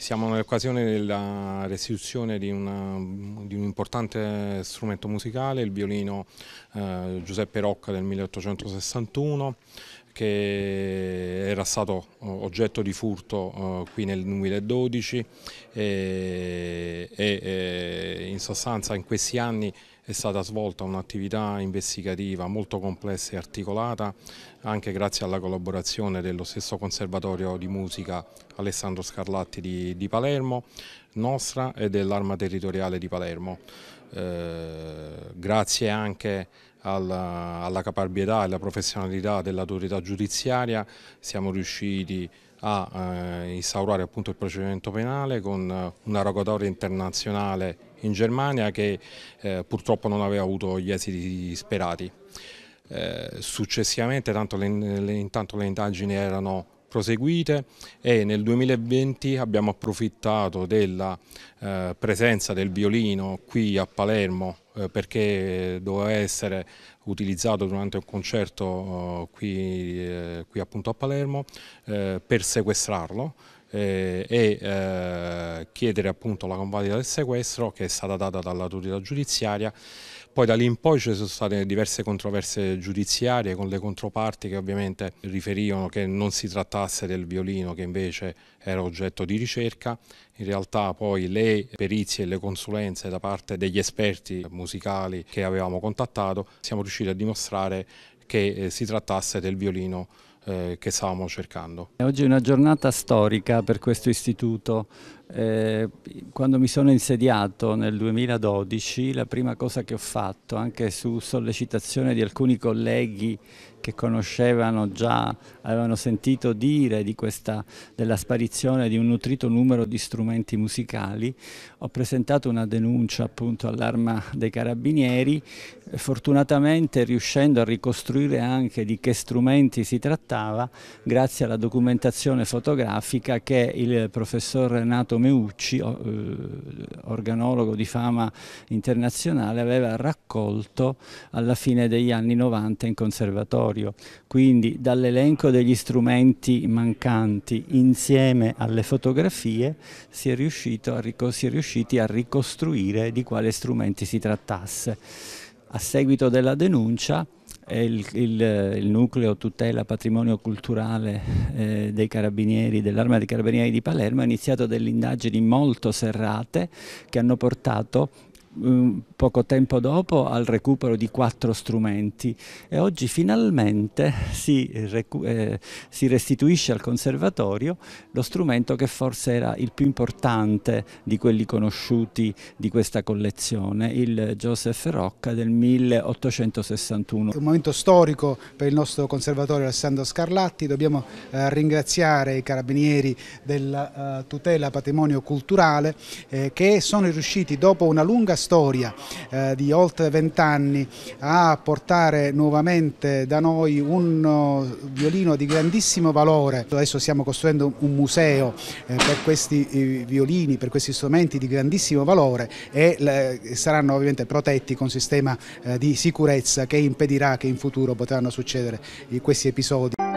Siamo nell'occasione della restituzione di, una, di, un importante strumento musicale, il violino eh, Giuseppe Rocca del 1861, che era stato eh, oggetto di furto eh, qui nel 2012 e, e in sostanza in questi anni è stata svolta un'attività investigativa molto complessa e articolata anche grazie alla collaborazione dello stesso Conservatorio di Musica Alessandro Scarlatti di, di Palermo, nostra e dell'Arma Territoriale di Palermo. Eh, grazie anche alla, alla caparbietà e alla professionalità dell'autorità giudiziaria siamo riusciti a eh, instaurare appunto il procedimento penale con eh, una rogatoria internazionale in Germania che eh, purtroppo non aveva avuto gli esiti sperati. Eh, successivamente, le, le, intanto le indagini erano proseguite e nel 2020 abbiamo approfittato della eh, presenza del violino qui a Palermo eh, perché doveva essere utilizzato durante un concerto eh, qui, eh, qui, appunto a Palermo eh, per sequestrarlo eh, e eh, chiedere appunto la convalida del sequestro che è stata data dall'autorità giudiziaria. Poi da lì in poi ci sono state diverse controverse giudiziarie con le controparti che ovviamente riferivano che non si trattasse del violino che invece era oggetto di ricerca. In realtà poi le perizie e le consulenze da parte degli esperti musicali che avevamo contattato siamo riusciti a dimostrare che eh, si trattasse del violino eh, che stavamo cercando. Oggi è una giornata storica per questo istituto, eh, quando mi sono insediato nel 2012 la prima cosa che ho fatto, anche su sollecitazione di alcuni colleghi che conoscevano già, avevano sentito dire di questa, della sparizione di un nutrito numero di strumenti musicali, ho presentato una denuncia appunto all'arma dei carabinieri, eh, fortunatamente riuscendo a ricostruire anche di che strumenti si trattava grazie alla documentazione fotografica che il professor Renato Roberto Meucci, eh, organologo di fama internazionale, aveva raccolto alla fine degli anni 90 in conservatorio. Quindi dall'elenco degli strumenti mancanti insieme alle fotografie si è, a, si è riusciti a ricostruire di quale strumenti si trattasse. A seguito della denuncia il, il, eh, il, nucleo tutela patrimonio culturale eh, dei carabinieri, dell'arma dei carabinieri di Palermo ha iniziato delle indagini molto serrate che hanno portato Mm, poco tempo dopo al recupero di quattro strumenti e oggi finalmente si, eh, si, restituisce al conservatorio lo strumento che forse era il più importante di quelli conosciuti di questa collezione, il Joseph Rocca del 1861. un momento storico per il nostro conservatorio Alessandro Scarlatti, dobbiamo eh, ringraziare i carabinieri della eh, tutela patrimonio culturale eh, che sono riusciti dopo una lunga storia storia eh, di oltre vent'anni a portare nuovamente da noi un eh, violino di grandissimo valore. Adesso stiamo costruendo un museo eh, per questi eh, violini, per questi strumenti di grandissimo valore e saranno ovviamente protetti con un sistema eh, di sicurezza che impedirà che in futuro potranno succedere questi episodi.